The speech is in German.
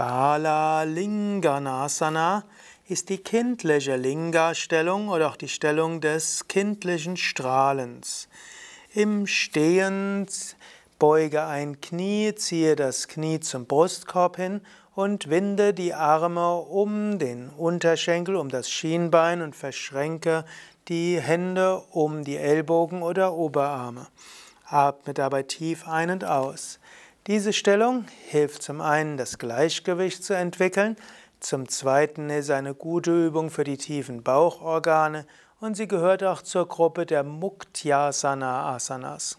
Balinganasana ist die kindliche Linga-Stellung oder auch die Stellung des kindlichen Strahlens. Im Stehen beuge ein Knie, ziehe das Knie zum Brustkorb hin und winde die Arme um den Unterschenkel, um das Schienbein und verschränke die Hände um die Ellbogen oder Oberarme. Atme dabei tief ein und aus. Diese Stellung hilft zum einen, das Gleichgewicht zu entwickeln, zum zweiten ist eine gute Übung für die tiefen Bauchorgane und sie gehört auch zur Gruppe der Muktyasana Asanas.